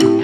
Bye.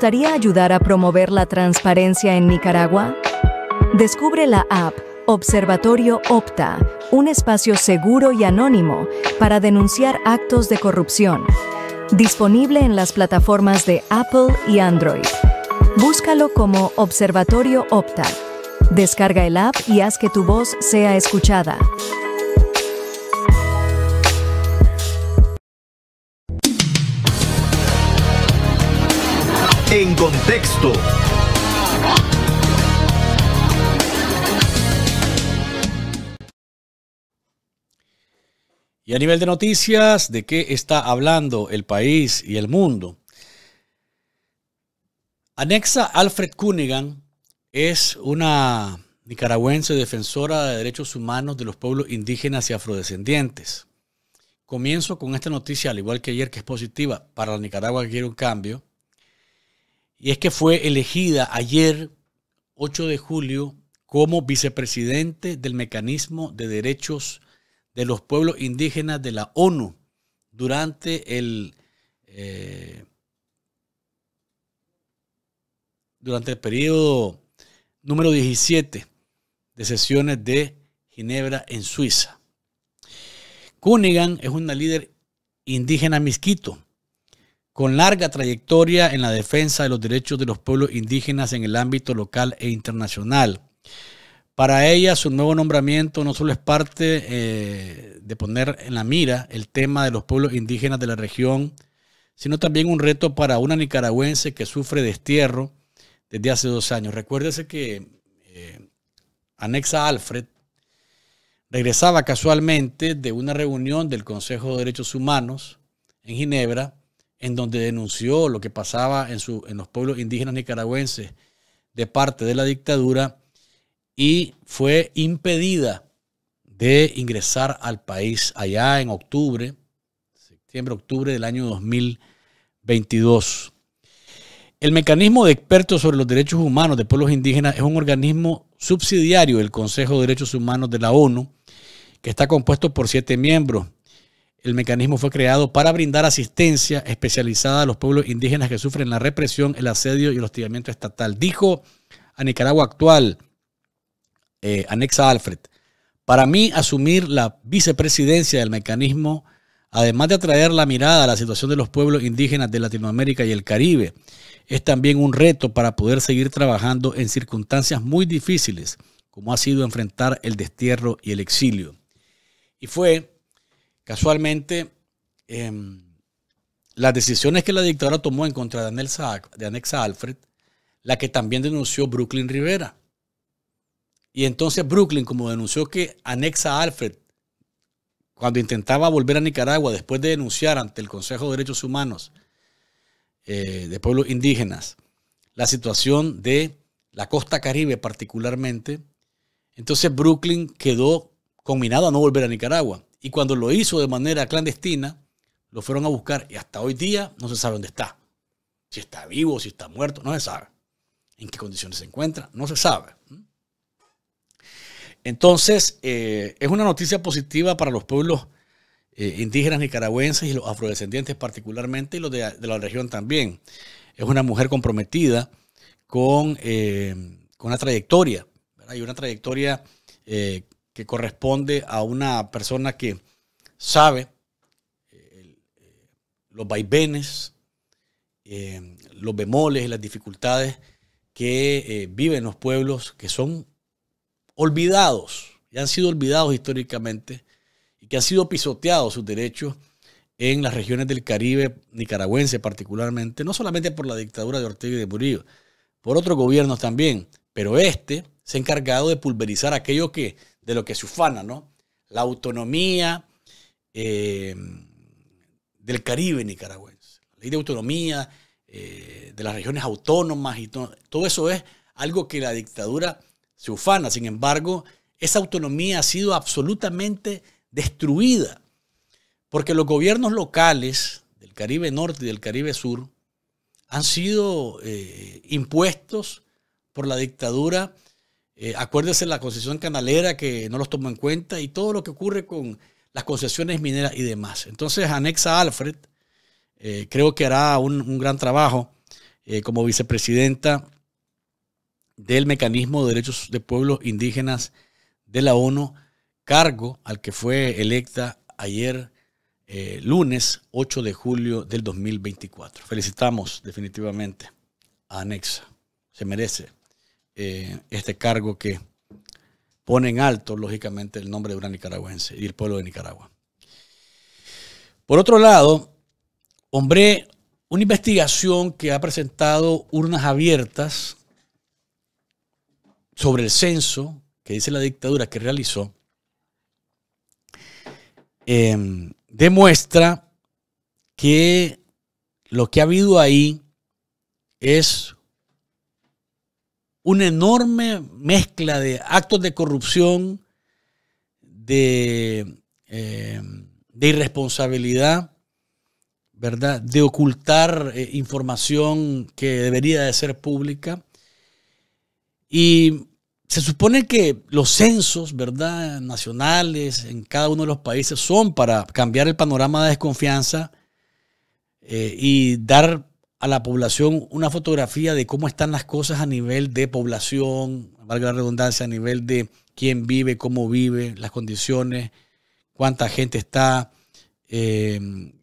gustaría ayudar a promover la transparencia en Nicaragua? Descubre la app Observatorio Opta, un espacio seguro y anónimo para denunciar actos de corrupción. Disponible en las plataformas de Apple y Android. Búscalo como Observatorio Opta. Descarga el app y haz que tu voz sea escuchada. En contexto. Y a nivel de noticias, ¿de qué está hablando el país y el mundo? Anexa Alfred Cunningham es una nicaragüense defensora de derechos humanos de los pueblos indígenas y afrodescendientes. Comienzo con esta noticia, al igual que ayer, que es positiva para la Nicaragua que quiere un cambio. Y es que fue elegida ayer, 8 de julio, como vicepresidente del Mecanismo de Derechos de los Pueblos Indígenas de la ONU durante el, eh, durante el periodo número 17 de sesiones de Ginebra en Suiza. Cunningham es una líder indígena misquito con larga trayectoria en la defensa de los derechos de los pueblos indígenas en el ámbito local e internacional. Para ella, su nuevo nombramiento no solo es parte eh, de poner en la mira el tema de los pueblos indígenas de la región, sino también un reto para una nicaragüense que sufre destierro desde hace dos años. Recuérdese que eh, Anexa Alfred regresaba casualmente de una reunión del Consejo de Derechos Humanos en Ginebra, en donde denunció lo que pasaba en, su, en los pueblos indígenas nicaragüenses de parte de la dictadura y fue impedida de ingresar al país allá en octubre, septiembre, octubre del año 2022. El mecanismo de expertos sobre los derechos humanos de pueblos indígenas es un organismo subsidiario del Consejo de Derechos Humanos de la ONU, que está compuesto por siete miembros, el mecanismo fue creado para brindar asistencia especializada a los pueblos indígenas que sufren la represión, el asedio y el hostigamiento estatal. Dijo a Nicaragua actual, eh, anexa Alfred, para mí asumir la vicepresidencia del mecanismo, además de atraer la mirada a la situación de los pueblos indígenas de Latinoamérica y el Caribe, es también un reto para poder seguir trabajando en circunstancias muy difíciles, como ha sido enfrentar el destierro y el exilio. Y fue Casualmente, em, las decisiones que la dictadura tomó en contra de, de Anexa Alfred, la que también denunció Brooklyn Rivera. Y entonces Brooklyn, como denunció que Anexa Alfred, cuando intentaba volver a Nicaragua después de denunciar ante el Consejo de Derechos Humanos eh, de Pueblos Indígenas la situación de la costa caribe particularmente, entonces Brooklyn quedó combinado a no volver a Nicaragua. Y cuando lo hizo de manera clandestina, lo fueron a buscar y hasta hoy día no se sabe dónde está. Si está vivo, si está muerto, no se sabe. En qué condiciones se encuentra, no se sabe. Entonces, eh, es una noticia positiva para los pueblos eh, indígenas nicaragüenses y los afrodescendientes particularmente y los de, la región también. Es una mujer comprometida con, eh, con una trayectoria, ¿verdad? y una trayectoria que corresponde a una persona que sabe eh, los vaivenes, eh, los bemoles y las dificultades que eh, viven los pueblos que son olvidados, y han sido olvidados históricamente y que han sido pisoteados sus derechos en las regiones del Caribe nicaragüense particularmente, no solamente por la dictadura de Ortega y de Murillo, por otros gobiernos también, pero este se ha encargado de pulverizar aquello que de lo que se ufana, ¿no? La autonomía eh, del Caribe nicaragüense, la ley de autonomía eh, de las regiones autónomas y todo, eso es algo que la dictadura se ufana. Sin embargo, esa autonomía ha sido absolutamente destruida porque los gobiernos locales del Caribe Norte y del Caribe Sur han sido eh, impuestos por la dictadura eh, acuérdense la concesión canalera que no los tomó en cuenta y todo lo que ocurre con las concesiones mineras y demás. Entonces, anexa Alfred, eh, creo que hará un, gran trabajo eh, como vicepresidenta del Mecanismo de Derechos de Pueblos Indígenas de la ONU, cargo al que fue electa ayer eh, lunes 8 de julio del 2024. Felicitamos definitivamente a Anexa, se merece eh, este cargo que pone en alto, lógicamente, el nombre de una nicaragüense y el pueblo de Nicaragua. Por otro lado, hombre, una investigación que ha presentado urnas abiertas sobre el censo que dice la dictadura que realizó, em, demuestra que lo que ha habido ahí es una enorme mezcla de actos de corrupción, de, eh, irresponsabilidad, ¿verdad? De ocultar eh, información que debería de ser pública. Y se supone que los censos, ¿verdad? Nacionales en cada uno de los países son para cambiar el panorama de desconfianza eh, y dar a la población una fotografía de cómo están las cosas a nivel de población, valga la redundancia, a nivel de quién vive, cómo vive, las condiciones, cuánta gente está eh,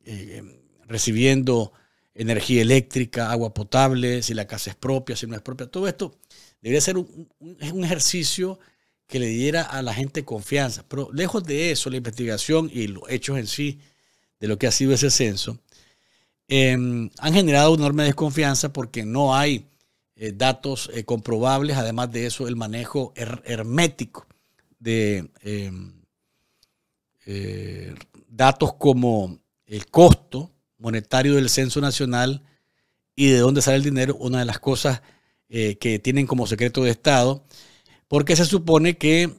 eh, recibiendo energía eléctrica, agua potable, si la casa es propia, si no es propia. Todo esto debería ser un, un ejercicio que le diera a la gente confianza. Pero lejos de eso, la investigación y los hechos en sí de lo que ha sido ese censo, Em, han generado una enorme desconfianza porque no hay eh, datos eh, comprobables, además de eso el manejo hermético de em, eh, datos como el costo monetario del censo nacional y de dónde sale el dinero, una de las cosas que tienen como secreto de Estado, porque se supone que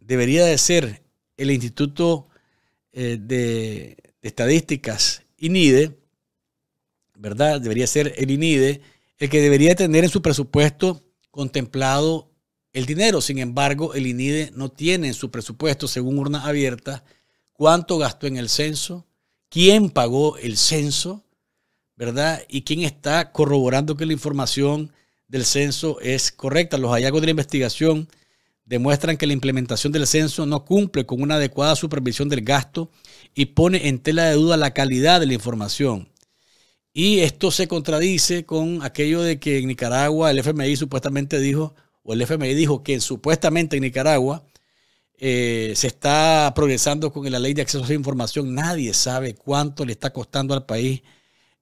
debería de ser el Instituto de Estadísticas INIDE, ¿verdad? Debería ser el INIDE el que debería tener en su presupuesto contemplado el dinero. Sin embargo, el INIDE no tiene en su presupuesto, según urnas abiertas, cuánto gastó en el censo, quién pagó el censo, ¿verdad? Y quién está corroborando que la información del censo es correcta. Los hallazgos de la investigación demuestran que la implementación del censo no cumple con una adecuada supervisión del gasto y pone en tela de duda la calidad de la información. Y esto se contradice con aquello de que en Nicaragua el FMI supuestamente dijo, o el FMI dijo que supuestamente en Nicaragua eh, se está progresando con la ley de acceso a la información. Nadie sabe cuánto le está costando al país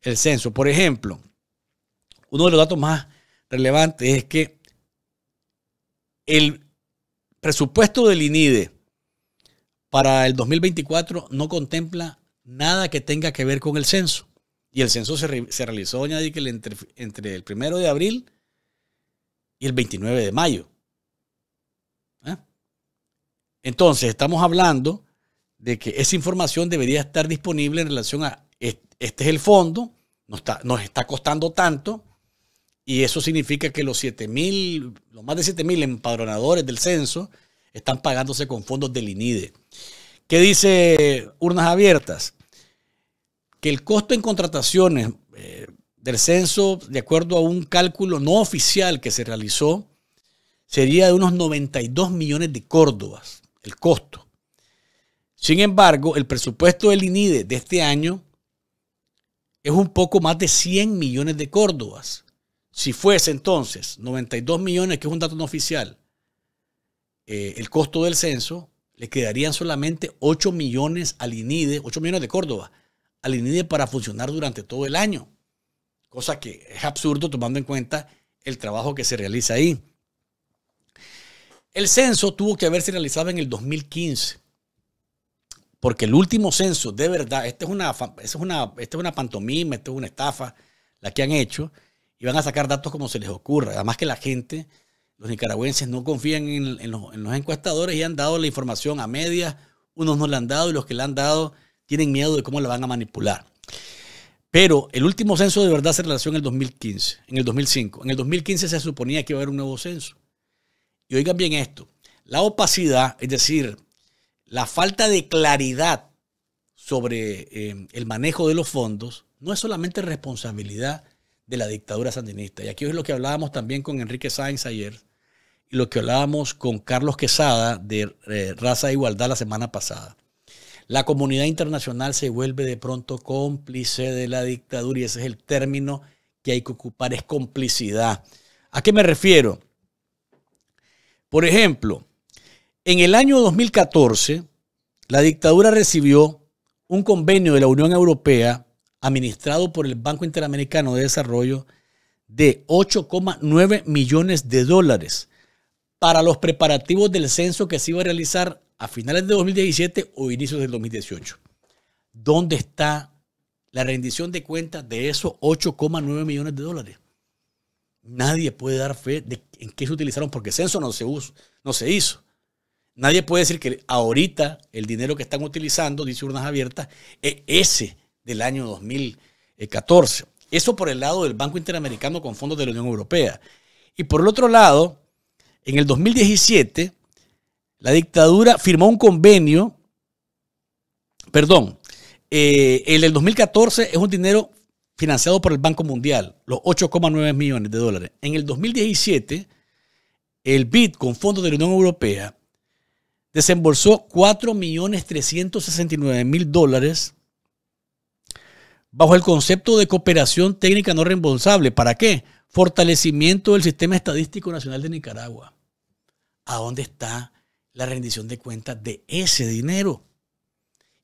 el censo. Por ejemplo, uno de los datos más relevantes es que el presupuesto del INIDE para el 2024 no contempla nada que tenga que ver con el censo. Y el censo se, realizó, añadí que entre, el primero de abril y el 29 de mayo. ¿Eh? Entonces, estamos hablando de que esa información debería estar disponible en relación a este es el fondo, nos está, nos está costando tanto, y eso significa que los 7 mil, los más de 7 mil empadronadores del censo están pagándose con fondos del INIDE. ¿Qué dice Urnas Abiertas? Que el costo en contrataciones eh, del censo, de acuerdo a un cálculo no oficial que se realizó, sería de unos 92 millones de córdobas, el costo. Sin embargo, el presupuesto del INIDE de este año es un poco más de 100 millones de córdobas. Si fuese entonces 92 millones, que es un dato no oficial, eh, el costo del censo, le quedarían solamente 8 millones al INIDE, 8 millones de Córdoba, al INIDE para funcionar durante todo el año. Cosa que es absurdo tomando en cuenta el trabajo que se realiza ahí. El censo tuvo que haberse realizado en el 2015. Porque el último censo, de verdad, esto es una, es una, esta es una pantomima, esta es una estafa, la que han hecho, y van a sacar datos como se les ocurra. Además que la gente los nicaragüenses no confían en, los, encuestadores y han dado la información a medias. Unos no la han dado y los que la han dado tienen miedo de cómo la van a manipular. Pero el último censo de verdad se realizó en el 2015, en el 2005. En el 2015 se suponía que iba a haber un nuevo censo. Y oigan bien esto. La opacidad, es decir, la falta de claridad sobre eh, el manejo de los fondos, no es solamente responsabilidad de la dictadura sandinista. Y aquí es lo que hablábamos también con Enrique Sáenz ayer, lo que hablábamos con Carlos Quesada de eh, Raza e Igualdad la semana pasada. La comunidad internacional se vuelve de pronto cómplice de la dictadura y ese es el término que hay que ocupar, es complicidad. ¿A qué me refiero? Por ejemplo, en el año 2014, la dictadura recibió un convenio de la Unión Europea administrado por el Banco Interamericano de Desarrollo de 8,9 millones de dólares para los preparativos del censo que se iba a realizar a finales de 2017 o inicios del 2018. ¿Dónde está la rendición de cuentas de esos 8,9 millones de dólares? Nadie puede dar fe de en qué se utilizaron porque el censo no se, no se hizo. Nadie puede decir que ahorita el dinero que están utilizando, dice urnas abiertas, es ese del año 2014. Eso por el lado del Banco Interamericano con fondos de la Unión Europea. Y por el otro lado, en el 2017, la dictadura firmó un convenio, perdón, en eh, el 2014 es un dinero financiado por el Banco Mundial, los 8,9 millones de dólares. En el 2017, el BID con fondos de la Unión Europea desembolsó 4.369.000 dólares bajo el concepto de cooperación técnica no reembolsable. ¿Para qué? Fortalecimiento del Sistema Estadístico Nacional de Nicaragua a dónde está la rendición de cuentas de ese dinero.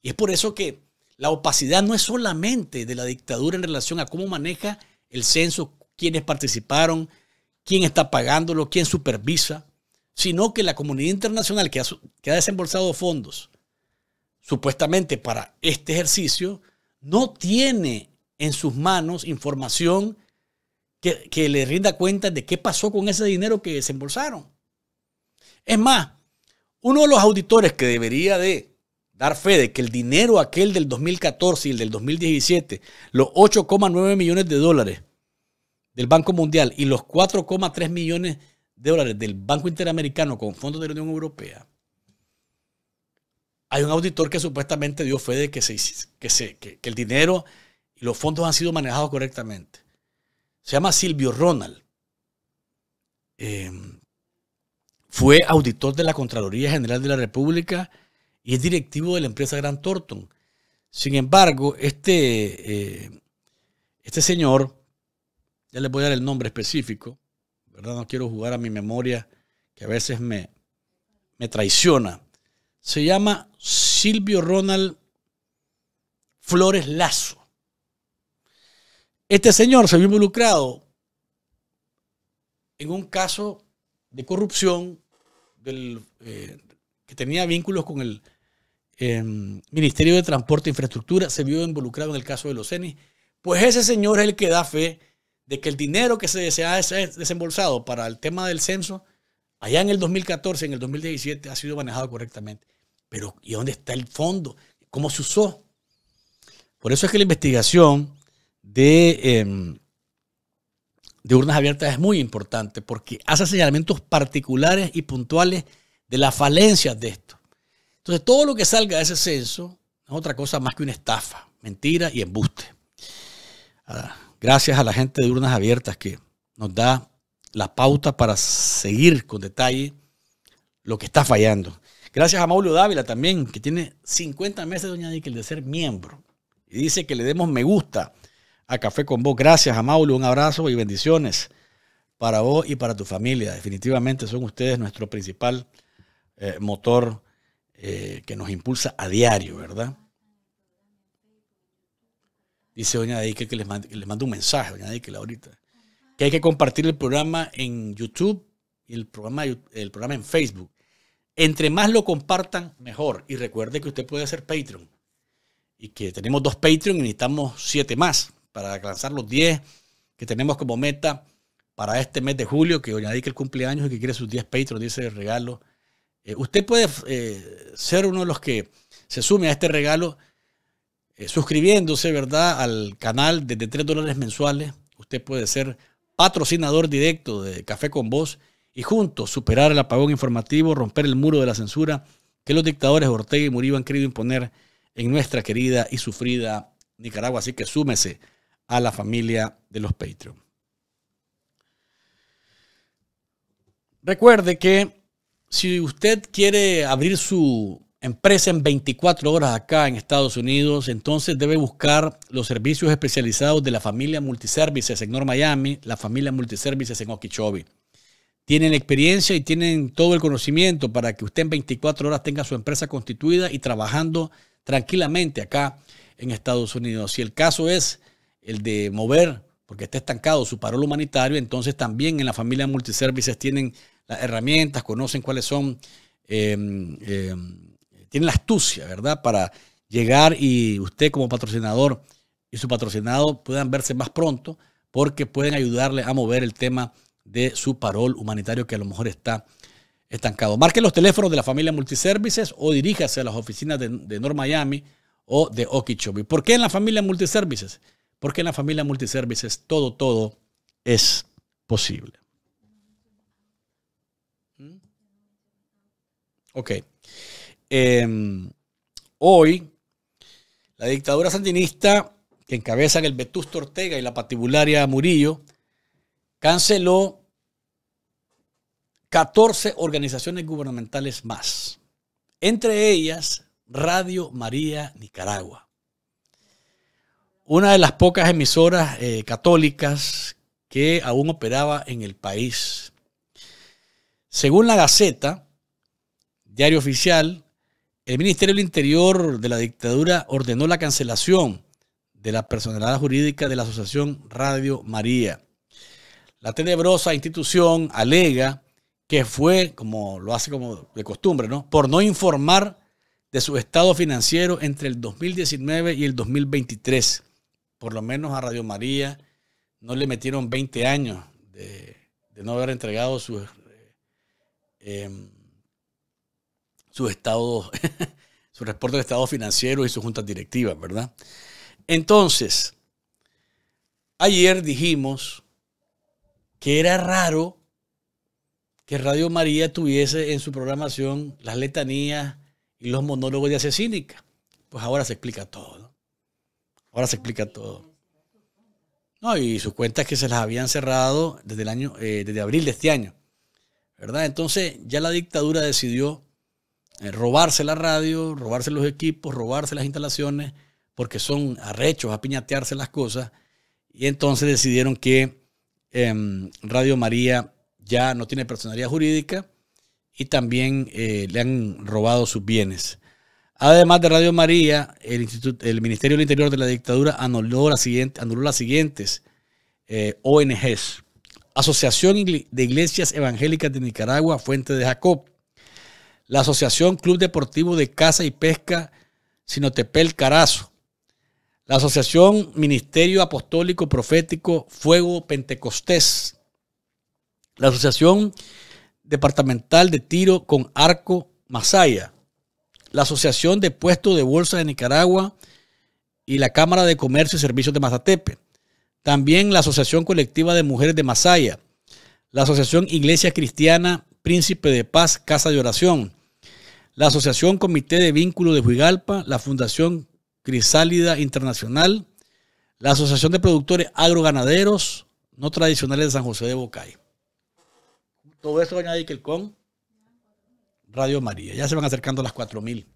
Y es por eso que la opacidad no es solamente de la dictadura en relación a cómo maneja el censo, quiénes participaron, quién está pagándolo, quién supervisa, sino que la comunidad internacional que ha, desembolsado fondos supuestamente para este ejercicio, no tiene en sus manos información que, que le rinda cuenta de qué pasó con ese dinero que desembolsaron. Es más, uno de los auditores que debería de dar fe de que el dinero aquel del 2014 y el del 2017, los 8,9 millones de dólares del Banco Mundial y los 4,3 millones de dólares del Banco Interamericano con fondos de la Unión Europea, hay un auditor que supuestamente dio fe de que, que, el dinero y los fondos han sido manejados correctamente. Se llama Silvio Ronald. Eh, fue auditor de la Contraloría General de la República y es directivo de la empresa Gran Thornton. Sin embargo, este, eh, este señor, ya le voy a dar el nombre específico, ¿verdad? No quiero jugar a mi memoria que a veces me, me traiciona. Se llama Silvio Ronald Flores Lazo. Este señor se vio involucrado en un caso de corrupción eh, que tenía vínculos con el em, Ministerio de Transporte e Infraestructura, se vio involucrado en el caso de los CENI. Pues ese señor es el que da fe de que el dinero que se, desea ha desembolsado para el tema del censo, allá en el 2014, en el 2017, ha sido manejado correctamente. Pero ¿y dónde está el fondo? ¿Cómo se usó? Por eso es que la investigación de em, de urnas abiertas es muy importante porque hace señalamientos particulares y puntuales de las falencias de esto. Entonces, todo lo que salga de ese censo es otra cosa más que una estafa, mentira y embuste. gracias a la gente de urnas abiertas que nos da la pauta para seguir con detalle lo que está fallando. Gracias a Mauro Dávila también, que tiene 50 meses, doña Níquel, de ser miembro. Y dice que le demos me gusta a Café con vos. Gracias a maulo un abrazo y bendiciones para vos y para tu familia. Definitivamente son ustedes nuestro principal eh, motor eh, que nos impulsa a diario, ¿verdad? Dice Doña Dike que les mando, un mensaje, Doña Dike, ahorita. Que hay que compartir el programa en YouTube y el programa, el programa en Facebook. Entre más lo compartan, mejor. Y recuerde que usted puede ser Patreon. Y que tenemos dos Patreon y necesitamos siete más para alcanzar los 10 que tenemos como meta para este mes de julio, que doña que el cumpleaños y que quiere sus 10 Patreon, dice el regalo. Eh, usted puede eh, ser uno de los que se sume a este regalo eh, suscribiéndose, ¿verdad?, al canal desde 3 dólares mensuales. Usted puede ser patrocinador directo de Café con Voz y juntos superar el apagón informativo, romper el muro de la censura que los dictadores Ortega y Murillo han querido imponer en nuestra querida y sufrida Nicaragua. Así que súmese a la familia de los Patreon. Recuerde que si usted quiere abrir su empresa en 24 horas acá en Estados Unidos, entonces debe buscar los servicios especializados de la familia Multiservices en North Miami, la familia Multiservices en Okeechobee. Tienen experiencia y tienen todo el conocimiento para que usted en 24 horas tenga su empresa constituida y trabajando tranquilamente acá en Estados Unidos. Si el caso es el de mover, porque está estancado su parol humanitario, entonces también en la familia multiservices tienen las herramientas, conocen cuáles son, em, em, tienen la astucia, ¿verdad? Para llegar y usted como patrocinador y su patrocinado puedan verse más pronto porque pueden ayudarle a mover el tema de su parol humanitario que a lo mejor está estancado. Marque los teléfonos de la familia Multiservices o diríjase a las oficinas de, de North Miami o de Okeechobee. ¿Por qué en la familia Multiservices? Porque en la familia multiservices todo, todo es posible. ¿Mm? Ok. Em, hoy, la dictadura sandinista que encabezan el Vetusto Ortega y la patibularia Murillo canceló 14 organizaciones gubernamentales más, entre ellas Radio María Nicaragua una de las pocas emisoras eh, católicas que aún operaba en el país. Según la Gaceta, diario oficial, el Ministerio del Interior de la dictadura ordenó la cancelación de la personalidad jurídica de la Asociación Radio María. La tenebrosa institución alega que fue, como lo hace como de costumbre, ¿no? por no informar de su estado financiero entre el 2019 y el 2023 por lo menos a Radio María no le metieron 20 años de, no haber entregado sus, eh, su estados, sus reportes de estado financiero y sus juntas directivas, ¿verdad? Entonces, ayer dijimos que era raro que Radio María tuviese en su programación las letanías y los monólogos de asesínica. Pues ahora se explica todo. Ahora se explica todo. No, y sus cuentas que se las habían cerrado desde el año, eh, desde abril de este año. ¿Verdad? Entonces ya la dictadura decidió eh, robarse la radio, robarse los equipos, robarse las instalaciones, porque son arrechos a piñatearse las cosas. Y entonces decidieron que em, Radio María ya no tiene personalidad jurídica y también eh, le han robado sus bienes. Además de Radio María, el, el Ministerio del Interior de la dictadura anuló, las siguientes eh, ONGs. Asociación de Iglesias Evangélicas de Nicaragua, Fuente de Jacob. La Asociación Club Deportivo de Caza y Pesca, Sinotepel Carazo. La Asociación Ministerio Apostólico Profético Fuego Pentecostés. La Asociación Departamental de Tiro con Arco Masaya la Asociación de Puestos de Bolsa de Nicaragua y la Cámara de Comercio y Servicios de Mazatepe. También la Asociación Colectiva de Mujeres de Masaya, la Asociación Iglesia Cristiana Príncipe de Paz Casa de Oración, la Asociación Comité de Vínculo de Huigalpa, la Fundación Crisálida Internacional, la Asociación de Productores Agroganaderos No Tradicionales de San José de Bocay. Todo esto añadir que el CON Radio María. Ya se van acercando las 4.000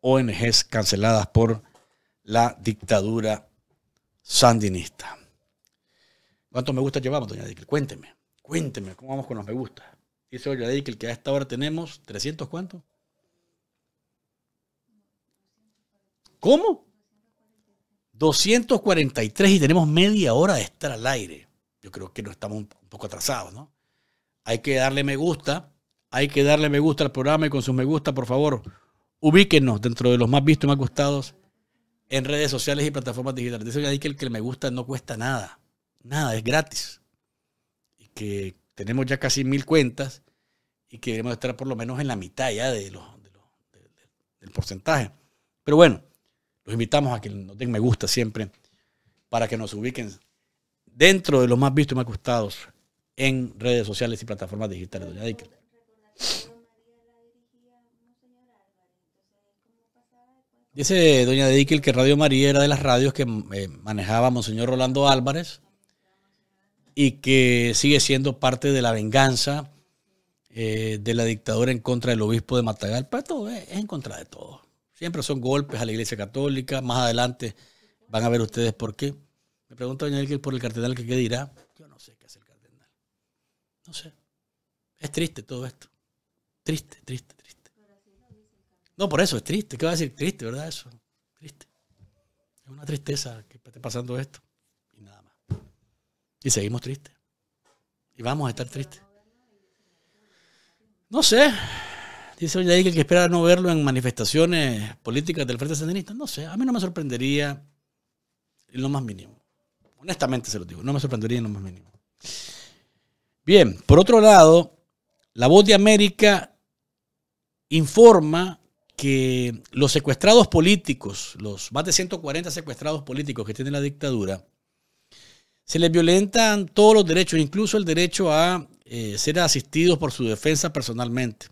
ONGs canceladas por la dictadura sandinista. ¿Cuántos me gusta llevamos, doña Dickel? Cuénteme, cuénteme, ¿cómo vamos con los me gusta? Dice doña Dickel que a esta hora tenemos 300 cuántos. ¿Cómo? 243 y tenemos media hora de estar al aire. Yo creo que no estamos un poco atrasados, ¿no? Hay que darle me gusta hay que darle me gusta al programa y con sus me gusta, por favor, ubíquenos dentro de los más vistos y más gustados en redes sociales y plataformas digitales. Dice ahí que el que me gusta no cuesta nada. Nada, es gratis. Y que tenemos ya casi mil cuentas y que debemos estar por lo menos en la mitad ya de los, del porcentaje. Pero bueno, los invitamos a que nos den me gusta siempre para que nos ubiquen dentro de los más vistos y más gustados en redes sociales y plataformas digitales. Dice doña Dickel que Radio María era de las radios que eh, manejaba Monseñor Rolando Álvarez y que sigue siendo parte de la venganza eh, de la dictadura en contra del obispo de Matagal. es, en contra de todo. Siempre son golpes a la iglesia católica. Más adelante van a ver ustedes por qué. Me pregunta doña Dickel por el cardenal que qué dirá. Yo no sé qué hace el cardenal. No sé. Es triste todo esto. Triste, triste, triste. No, por eso es triste. ¿Qué va a decir? Triste, ¿verdad? Eso. Triste. Es una tristeza que esté pasando esto. Y nada más. Y seguimos tristes. Y vamos a estar tristes. No sé. Dice hoy que que espera no verlo en manifestaciones políticas del Frente Sandinista. No sé. A mí no me sorprendería en lo más mínimo. Honestamente se lo digo. No me sorprendería en lo más mínimo. Bien. Por otro lado, la voz de América informa que los secuestrados políticos, los más de 140 secuestrados políticos que tiene la dictadura, se les violentan todos los derechos, incluso el derecho a eh, ser asistidos por su defensa personalmente.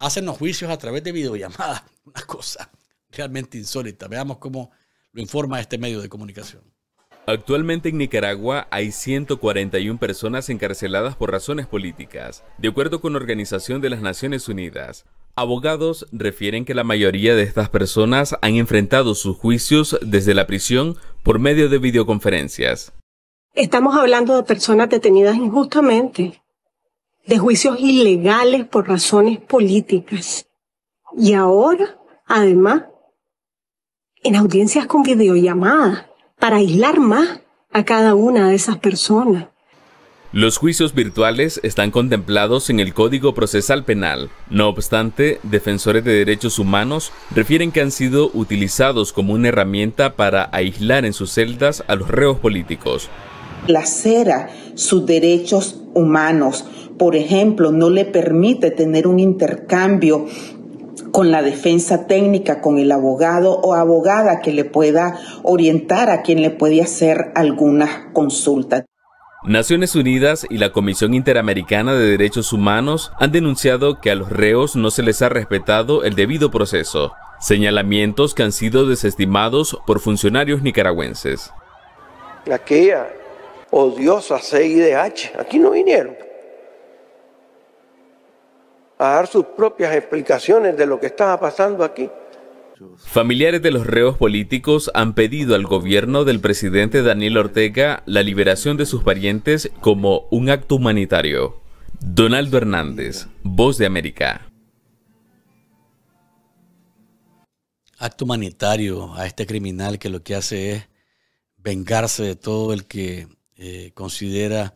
Hacen los juicios a través de videollamadas, una cosa realmente insólita. Veamos cómo lo informa este medio de comunicación. Actualmente en Nicaragua hay 141 personas encarceladas por razones políticas, de acuerdo con la Organización de las Naciones Unidas. Abogados refieren que la mayoría de estas personas han enfrentado sus juicios desde la prisión por medio de videoconferencias. Estamos hablando de personas detenidas injustamente, de juicios ilegales por razones políticas. Y ahora, además, en audiencias con videollamadas para aislar más a cada una de esas personas. Los juicios virtuales están contemplados en el Código Procesal Penal. No obstante, defensores de derechos humanos refieren que han sido utilizados como una herramienta para aislar en sus celdas a los reos políticos. La CERA, sus derechos humanos. Por ejemplo, no le permite tener un intercambio con la defensa técnica, con el abogado o abogada que le pueda orientar a quien le puede hacer alguna consulta. Naciones Unidas y la Comisión Interamericana de Derechos Humanos han denunciado que a los reos no se les ha respetado el debido proceso, señalamientos que han sido desestimados por funcionarios nicaragüenses. Aquella odiosa CIDH, aquí no vinieron a dar sus propias explicaciones de lo que estaba pasando aquí. Familiares de los reos políticos han pedido al gobierno del presidente Daniel Ortega la liberación de sus parientes como un acto humanitario. Donaldo Hernández, Voz de América. Acto humanitario a este criminal que lo que hace es vengarse de todo el que eh, considera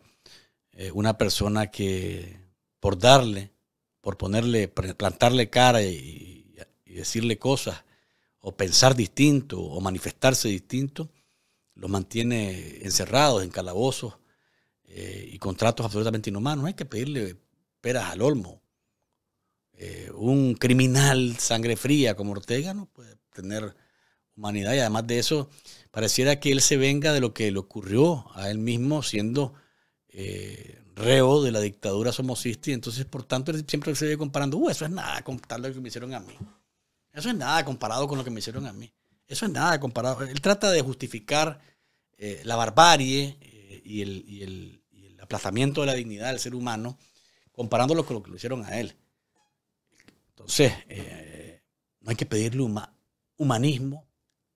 eh, una persona que por darle, por ponerle, plantarle cara y decirle cosas, o pensar distinto o manifestarse distinto, los mantiene encerrados en calabozos eh, y contratos absolutamente inhumanos. hay que pedirle peras al olmo. Eh, un criminal sangre fría como Ortega no puede tener humanidad y además de eso pareciera que él se venga de lo que le ocurrió a él mismo siendo eh, reo de la dictadura somocista y entonces por tanto él siempre se ve comparando, uh, eso es nada con tal lo que me hicieron a mí. Eso es nada comparado con lo que me hicieron a mí. Eso es nada comparado. Él trata de justificar eh, la barbarie eh, y, el, aplazamiento de la dignidad del ser humano comparándolo con lo que lo hicieron a él. Entonces, eh, no hay que pedirle humanismo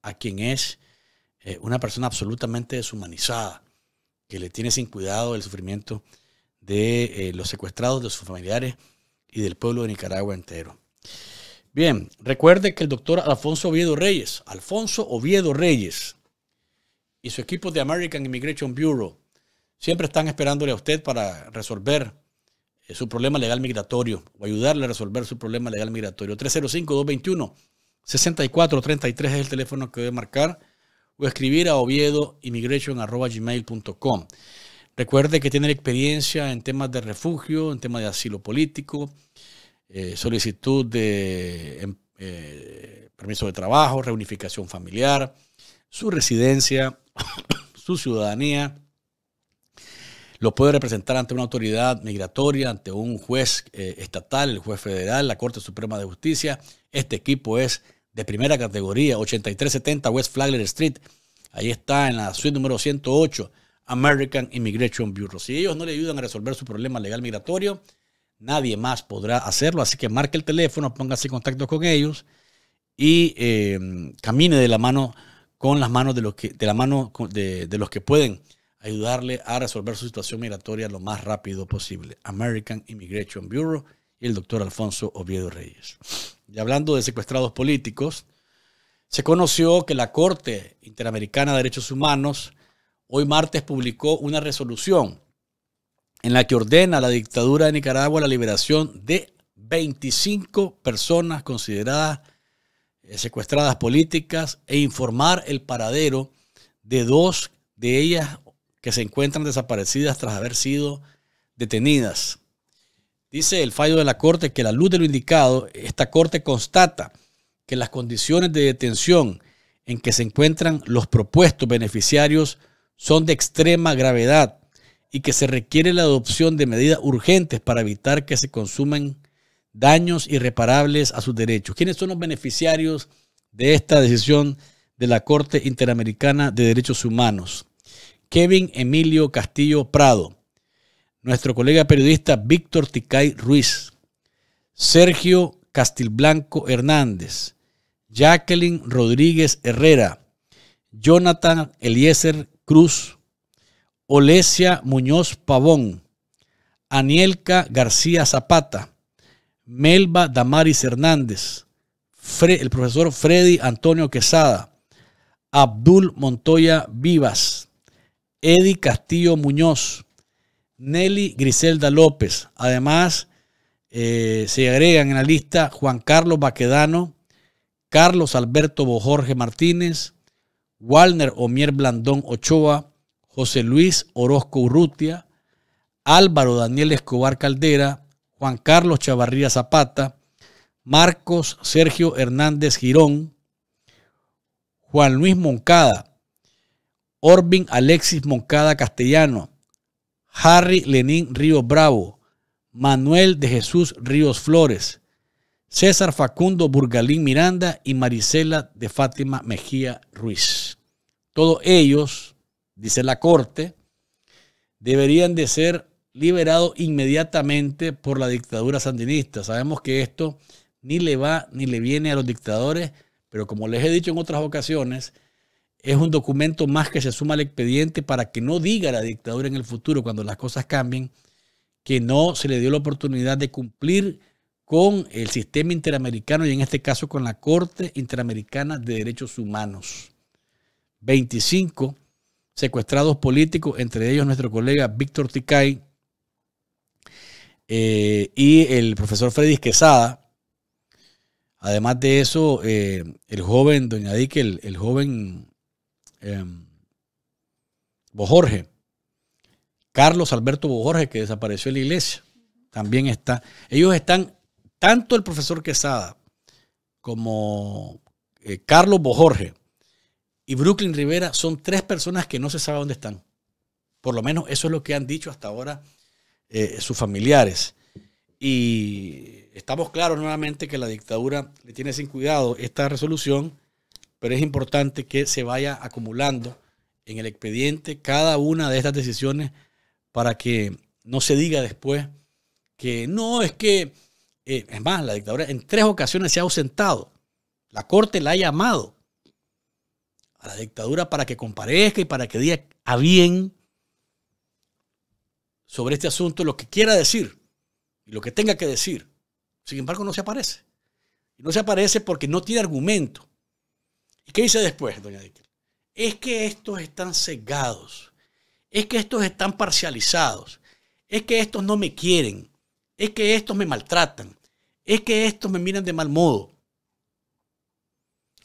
a quien es una persona absolutamente deshumanizada, que le tiene sin cuidado el sufrimiento de los secuestrados, de sus familiares y del pueblo de Nicaragua entero. Bien, recuerde que el doctor Alfonso Oviedo Reyes, Alfonso Oviedo Reyes y su equipo de American Immigration Bureau siempre están esperándole a usted para resolver eh, su problema legal migratorio o ayudarle a resolver su problema legal migratorio. 305-221-6433 es el teléfono que debe marcar o escribir a oviedoimmigration.gmail.com. Recuerde que tiene experiencia en temas de refugio, en temas de asilo político, eh, solicitud de em, eh, permiso de trabajo, reunificación familiar, su residencia, su ciudadanía. Lo puede representar ante una autoridad migratoria, ante un juez eh, estatal, el juez federal, la Corte Suprema de Justicia. Este equipo es de primera categoría, 8370 West Flagler Street. Ahí está en la suite número 108, American Immigration Bureau. Si ellos no le ayudan a resolver su problema legal migratorio, Nadie más podrá hacerlo, así que marque el teléfono, póngase en contacto con ellos y em, camine de la mano con las manos de los que, de la mano de, de los que pueden ayudarle a resolver su situación migratoria lo más rápido posible. American Immigration Bureau y el doctor Alfonso Oviedo Reyes. Y hablando de secuestrados políticos, se conoció que la Corte Interamericana de Derechos Humanos hoy martes publicó una resolución en la que ordena a la dictadura de Nicaragua la liberación de 25 personas consideradas eh, secuestradas políticas e informar el paradero de dos de ellas que se encuentran desaparecidas tras haber sido detenidas. Dice el fallo de la Corte que a la luz de lo indicado, esta Corte constata que las condiciones de detención en que se encuentran los propuestos beneficiarios son de extrema gravedad y que se requiere la adopción de medidas urgentes para evitar que se consumen daños irreparables a sus derechos. ¿Quiénes son los beneficiarios de esta decisión de la Corte Interamericana de Derechos Humanos? Kevin Emilio Castillo Prado, nuestro colega periodista Víctor Ticay Ruiz, Sergio Castilblanco Hernández, Jacqueline Rodríguez Herrera, Jonathan Eliezer Cruz, Olesia Muñoz Pavón, Anielka García Zapata, Melba Damaris Hernández, el profesor Freddy Antonio Quesada, Abdul Montoya Vivas, Eddie Castillo Muñoz, Nelly Griselda López. Además, eh, se agregan en la lista Juan Carlos Baquedano, Carlos Alberto Bojorge Martínez, Walner Omier Blandón Ochoa, José Luis Orozco Urrutia, Álvaro Daniel Escobar Caldera, Juan Carlos Chavarría Zapata, Marcos Sergio Hernández Girón, Juan Luis Moncada, Orbin Alexis Moncada Castellano, Harry Lenín Río Bravo, Manuel de Jesús Ríos Flores, César Facundo Burgalín Miranda y Marisela de Fátima Mejía Ruiz. Todos ellos dice la Corte, deberían de ser liberados inmediatamente por la dictadura sandinista. Sabemos que esto ni le va ni le viene a los dictadores, pero como les he dicho en otras ocasiones, es un documento más que se suma al expediente para que no diga la dictadura en el futuro, cuando las cosas cambien, que no se le dio la oportunidad de cumplir con el sistema interamericano y en este caso con la Corte Interamericana de Derechos Humanos. 25 secuestrados políticos, entre ellos nuestro colega Víctor Ticay eh, y el profesor Freddy Quesada. Además de eso, eh, el joven, doña Dique, el, joven em, Bojorge, Carlos Alberto Bojorge, que desapareció de la iglesia, también está. Ellos están, tanto el profesor Quesada como eh, Carlos Bojorge, y Brooklyn Rivera son tres personas que no se sabe dónde están. Por lo menos eso es lo que han dicho hasta ahora eh, sus familiares. Y estamos claros nuevamente que la dictadura le tiene sin cuidado esta resolución, pero es importante que se vaya acumulando en el expediente cada una de estas decisiones para que no se diga después que no es que, eh, es más, la dictadura en tres ocasiones se ha ausentado, la Corte la ha llamado a la dictadura para que comparezca y para que diga a bien sobre este asunto lo que quiera decir y lo que tenga que decir. Sin embargo, no se aparece. Y no se aparece porque no tiene argumento. ¿Y qué dice después, doña Díquel? Es que estos están cegados. Es que estos están parcializados. Es que estos no me quieren. Es que estos me maltratan. Es que estos me miran de mal modo.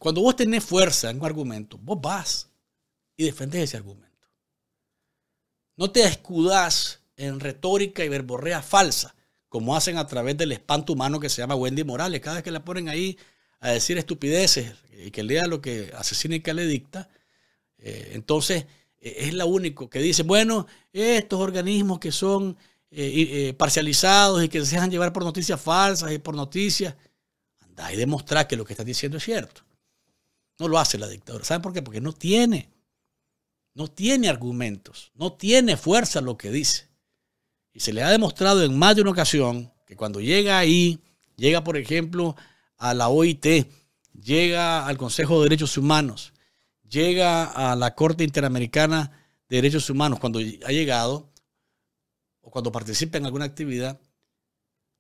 Cuando vos tenés fuerza en un argumento, vos vas y defendés ese argumento. No te escudás en retórica y verborrea falsa, como hacen a través del espanto humano que se llama Wendy Morales. Cada vez que la ponen ahí a decir estupideces y que lea lo que asesina y que le dicta, eh, entonces eh, es la única que dice, bueno, estos organismos que son eh, parcializados y que se dejan llevar por noticias falsas y por noticias, anda y demostrar que lo que estás diciendo es cierto. No lo hace la dictadura. ¿Saben por qué? Porque no tiene. No tiene argumentos. No tiene fuerza lo que dice. Y se le ha demostrado en más de una ocasión que cuando llega ahí, llega por ejemplo a la OIT, llega al Consejo de Derechos Humanos, llega a la Corte Interamericana de Derechos Humanos, cuando ha llegado o cuando participa en alguna actividad,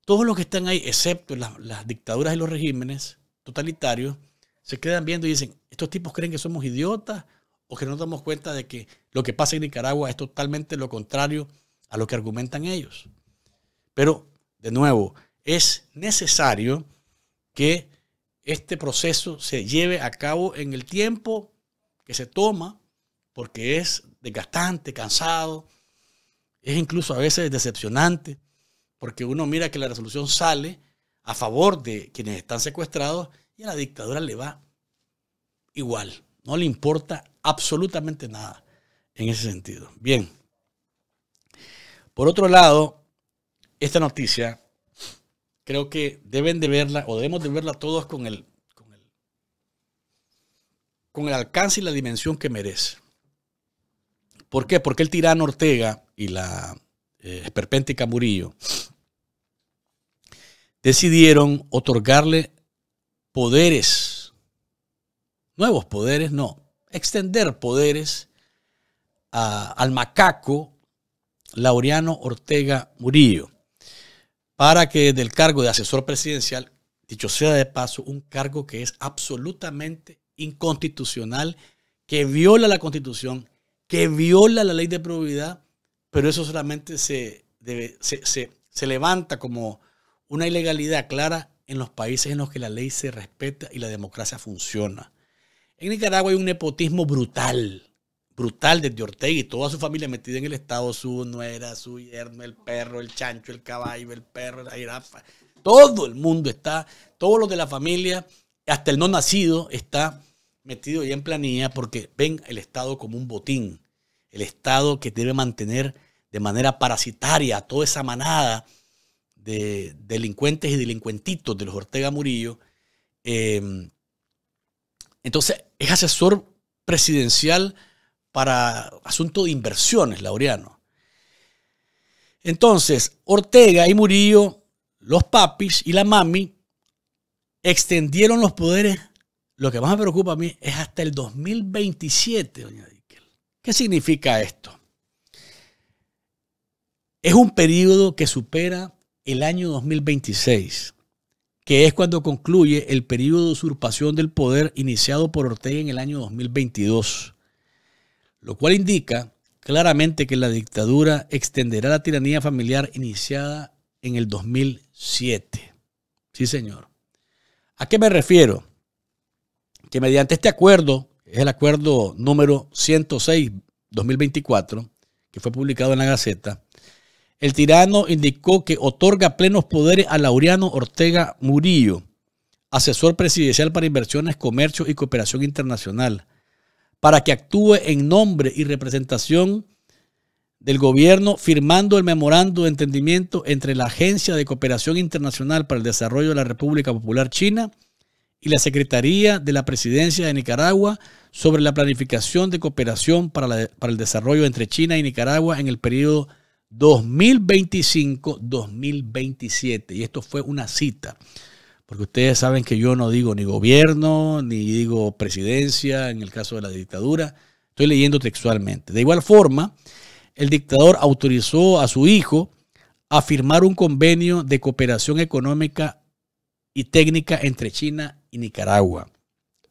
todos los que están ahí, excepto las, las dictaduras y los regímenes totalitarios, se quedan viendo y dicen, estos tipos creen que somos idiotas o que no nos damos cuenta de que lo que pasa en Nicaragua es totalmente lo contrario a lo que argumentan ellos. Pero, de nuevo, es necesario que este proceso se lleve a cabo en el tiempo que se toma, porque es desgastante, cansado, es incluso a veces decepcionante, porque uno mira que la resolución sale a favor de quienes están secuestrados y a la dictadura le va igual. No le importa absolutamente nada en ese sentido. Bien. Por otro lado, esta noticia creo que deben de verla o debemos de verla todos con el, con el, con el alcance y la dimensión que merece. ¿Por qué? Porque el tirano Ortega y la eh, esperpéntica Murillo decidieron otorgarle poderes, nuevos poderes, no, extender poderes al macaco Laureano Ortega Murillo, para que del cargo de asesor presidencial, dicho sea de paso, un cargo que es absolutamente inconstitucional, que viola la constitución, que viola la ley de probidad, pero eso solamente se, se levanta como una ilegalidad clara en los países en los que la ley se respeta y la democracia funciona. En Nicaragua hay un nepotismo brutal, brutal desde Ortega y toda su familia metida en el Estado, su nuera, su yerno, el perro, el chancho, el caballo, el perro, la jirafa. Todo el mundo está, todos los de la familia, hasta el no nacido está metido ya en planilla porque ven el Estado como un botín, el Estado que debe mantener de manera parasitaria a toda esa manada de delincuentes y delincuentitos de los Ortega Murillo. Em, entonces, es asesor presidencial para asunto de inversiones, Laureano. Entonces, Ortega y Murillo, los papis y la mami, extendieron los poderes. Lo que más me preocupa a mí es hasta el 2027, doña Díquel. ¿Qué significa esto? Es un periodo que supera el año 2026, que es cuando concluye el periodo de usurpación del poder iniciado por Ortega en el año 2022, lo cual indica claramente que la dictadura extenderá la tiranía familiar iniciada en el 2007. Sí, señor. ¿A qué me refiero? Que mediante este acuerdo, es el acuerdo número 106-2024, que fue publicado en la Gaceta, el tirano indicó que otorga plenos poderes a Laureano Ortega Murillo, asesor presidencial para inversiones, comercio y cooperación internacional, para que actúe en nombre y representación del gobierno firmando el memorando de entendimiento entre la Agencia de Cooperación Internacional para el Desarrollo de la República Popular China y la Secretaría de la Presidencia de Nicaragua sobre la planificación de cooperación para, el desarrollo entre China y Nicaragua en el periodo 2025-2027. Y esto fue una cita, porque ustedes saben que yo no digo ni gobierno, ni digo presidencia en el caso de la dictadura. Estoy leyendo textualmente. De igual forma, el dictador autorizó a su hijo a firmar un convenio de cooperación económica y técnica entre China y Nicaragua.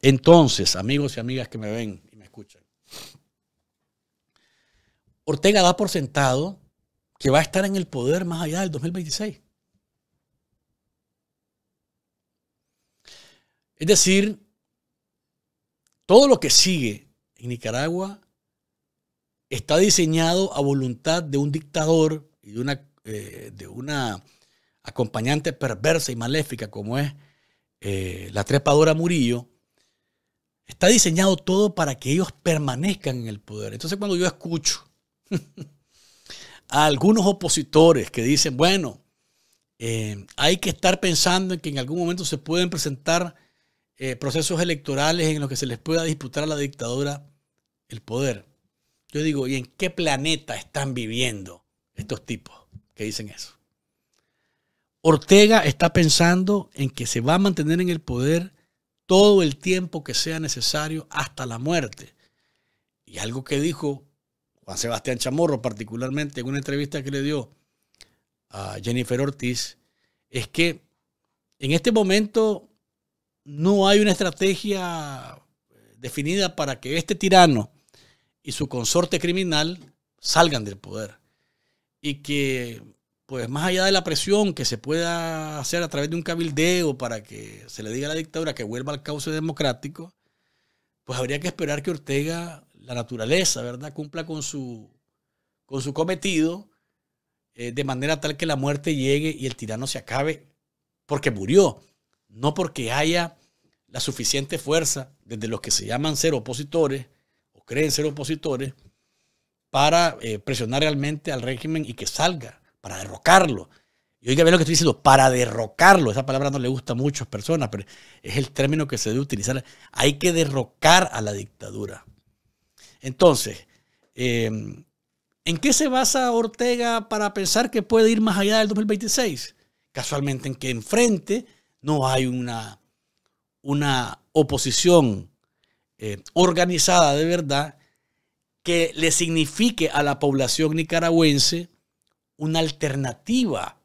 Entonces, amigos y amigas que me ven y me escuchan, Ortega da por sentado que va a estar en el poder más allá del 2026. Es decir, todo lo que sigue en Nicaragua está diseñado a voluntad de un dictador y de una, eh, de una acompañante perversa y maléfica como es eh, la trepadora Murillo, está diseñado todo para que ellos permanezcan en el poder. Entonces cuando yo escucho a algunos opositores que dicen, bueno, eh, hay que estar pensando en que en algún momento se pueden presentar eh, procesos electorales en los que se les pueda disputar a la dictadura el poder. Yo digo, ¿y en qué planeta están viviendo estos tipos que dicen eso? Ortega está pensando en que se va a mantener en el poder todo el tiempo que sea necesario hasta la muerte. Y algo que dijo Juan Sebastián Chamorro particularmente, en una entrevista que le dio a Jennifer Ortiz, es que en este momento no hay una estrategia eh, definida para que este tirano y su consorte criminal salgan del poder. Y que, pues más allá de la presión que se pueda hacer a través de un cabildeo para que se le diga a la dictadura que vuelva al cauce democrático, pues habría que esperar que Ortega la naturaleza, ¿verdad? Cumpla con su, con su cometido eh, de manera tal que la muerte llegue y el tirano se acabe porque murió, no porque haya la suficiente fuerza desde los que se llaman ser opositores o creen ser opositores para eh, presionar realmente al régimen y que salga, para derrocarlo. Y oiga, ve lo que estoy diciendo, para derrocarlo. Esa palabra no le gusta a muchas personas, pero es el término que se debe utilizar. Hay que derrocar a la dictadura. Entonces, eh, ¿en qué se basa Ortega para pensar que puede ir más allá del 2026? Casualmente en que enfrente no hay una, oposición eh, organizada de verdad que le signifique a la población nicaragüense una alternativa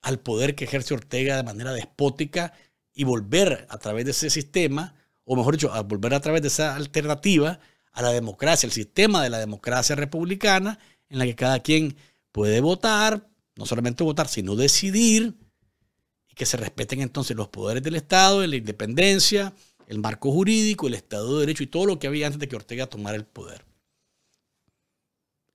al poder que ejerce Ortega de manera despótica y volver a través de ese sistema, o mejor dicho, a volver a través de esa alternativa a la democracia, al sistema de la democracia republicana, en la que cada quien puede votar, no solamente votar, sino decidir, y que se respeten entonces los poderes del Estado, la independencia, el marco jurídico, el Estado de Derecho y todo lo que había antes de que Ortega tomara el poder.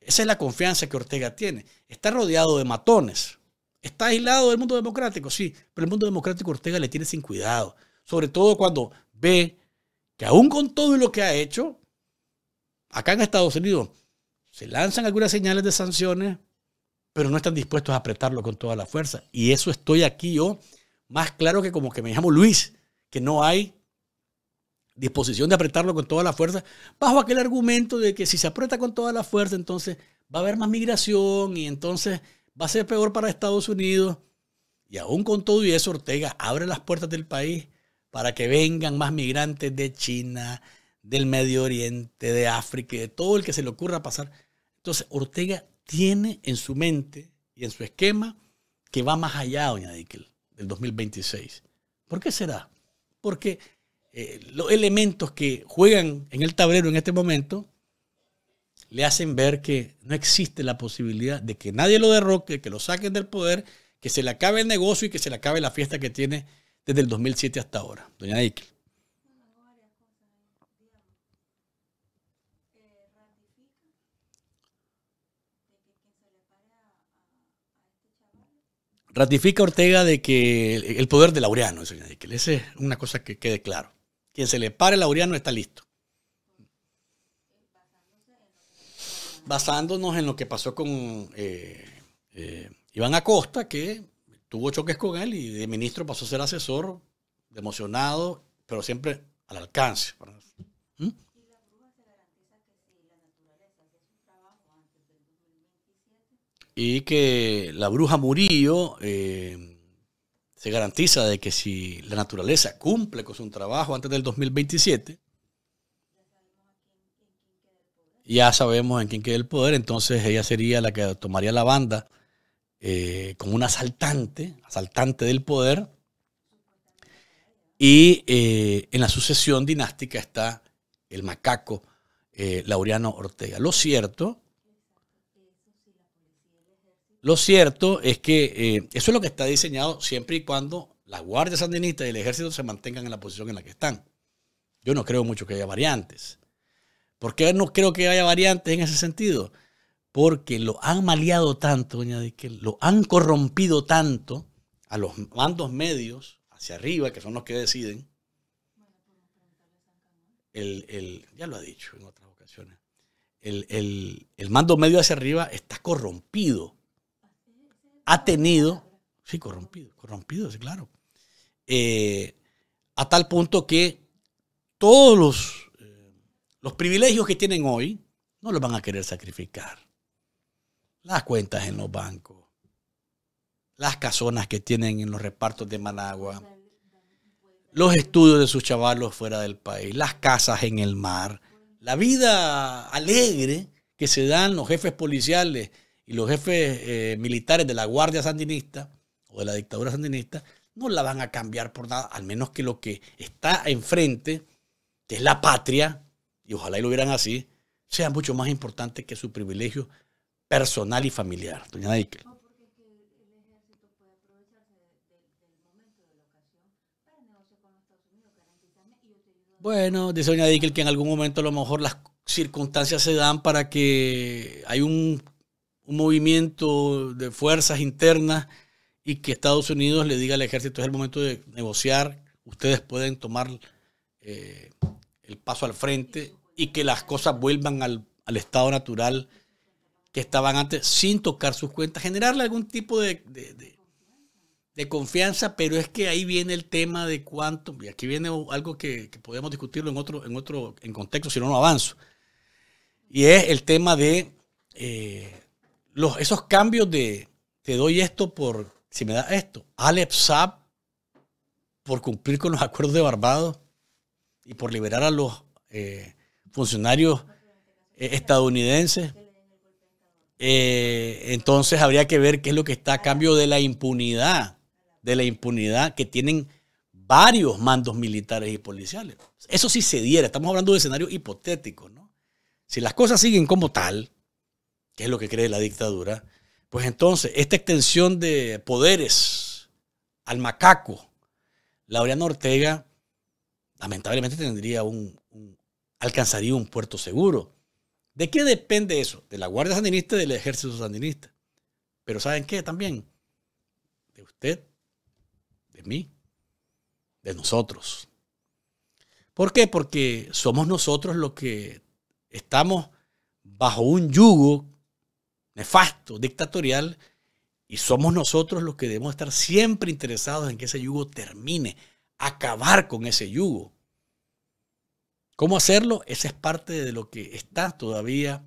Esa es la confianza que Ortega tiene. Está rodeado de matones. Está aislado del mundo democrático, sí, pero el mundo democrático Ortega le tiene sin cuidado. Sobre todo cuando ve que aún con todo lo que ha hecho, Acá en Estados Unidos se lanzan algunas señales de sanciones, pero no están dispuestos a apretarlo con toda la fuerza. Y eso estoy aquí yo, más claro que como que me llamo Luis, que no hay disposición de apretarlo con toda la fuerza, bajo aquel argumento de que si se aprieta con toda la fuerza, entonces va a haber más migración y entonces va a ser peor para Estados Unidos. Y aún con todo y eso, Ortega abre las puertas del país para que vengan más migrantes de China, del Medio Oriente, de África de todo el que se le ocurra pasar. Entonces, Ortega tiene en su mente y en su esquema que va más allá, doña Dickel, del 2026. ¿Por qué será? Porque eh, los elementos que juegan en el tablero en este momento le hacen ver que no existe la posibilidad de que nadie lo derroque, que lo saquen del poder, que se le acabe el negocio y que se le acabe la fiesta que tiene desde el 2007 hasta ahora. Doña Dickel. Ratifica Ortega de que el poder de Laureano, señor es una cosa que quede claro. Quien se le pare Laureano está listo. Basándonos en lo que pasó con eh, eh, Iván Acosta, que tuvo choques con él y de ministro pasó a ser asesor, emocionado, pero siempre al alcance. y que la bruja Murillo eh, se garantiza de que si la naturaleza cumple con su trabajo antes del 2027, ya sabemos en quién queda el poder, entonces ella sería la que tomaría la banda eh, como un asaltante, asaltante del poder, y eh, en la sucesión dinástica está el macaco Laureano Ortega. Lo cierto lo cierto es que eh, eso es lo que está diseñado siempre y cuando las guardias sandinistas y el ejército se mantengan en la posición en la que están. Yo no creo mucho que haya variantes. ¿Por qué no creo que haya variantes en ese sentido? Porque lo han maleado tanto, doña que lo han corrompido tanto a los mandos medios, hacia arriba, que son los que deciden. ya lo ha dicho en otras ocasiones. El, el mando medio hacia arriba está corrompido ha tenido, sí, corrompido, corrompido, sí, claro, eh, a tal punto que todos los, eh, los privilegios que tienen hoy no los van a querer sacrificar. Las cuentas en los bancos, las casonas que tienen en los repartos de Managua, los estudios de sus chavalos fuera del país, las casas en el mar, la vida alegre que se dan los jefes policiales y los jefes eh, militares de la Guardia Sandinista o de la dictadura sandinista no la van a cambiar por nada, al menos que lo que está enfrente, que es la patria, y ojalá y lo vieran así, sea mucho más importante que su privilegio personal y familiar. Doña Dickel. Bueno, dice Doña Dickel que en algún momento a lo mejor las circunstancias se dan para que hay un un movimiento de fuerzas internas y que Estados Unidos le diga al ejército es el momento de negociar, ustedes pueden tomar eh, el paso al frente y que las cosas vuelvan al, estado natural que estaban antes sin tocar sus cuentas, generarle algún tipo de, confianza, pero es que ahí viene el tema de cuánto, y aquí viene algo que, podemos discutirlo en otro, en otro en contexto, si no, no avanzo, y es el tema de... Eh, los, esos cambios de te doy esto por si me da esto, Alep Saab por cumplir con los acuerdos de Barbados y por liberar a los eh, funcionarios eh, estadounidenses. Eh, entonces habría que ver qué es lo que está a cambio de la impunidad, de la impunidad que tienen varios mandos militares y policiales. Eso sí se diera, estamos hablando de escenario hipotético. ¿no? Si las cosas siguen como tal, que es lo que cree la dictadura, pues entonces esta extensión de poderes al macaco, Laureano Ortega lamentablemente tendría un, alcanzaría un puerto seguro. ¿De qué depende eso? De la Guardia Sandinista y del Ejército Sandinista. Pero ¿saben qué también? De usted, de mí, de nosotros. ¿Por qué? Porque somos nosotros los que estamos bajo un yugo nefasto, dictatorial, y somos nosotros los que debemos estar siempre interesados en que ese yugo termine, acabar con ese yugo. ¿Cómo hacerlo? Esa es parte de lo que está todavía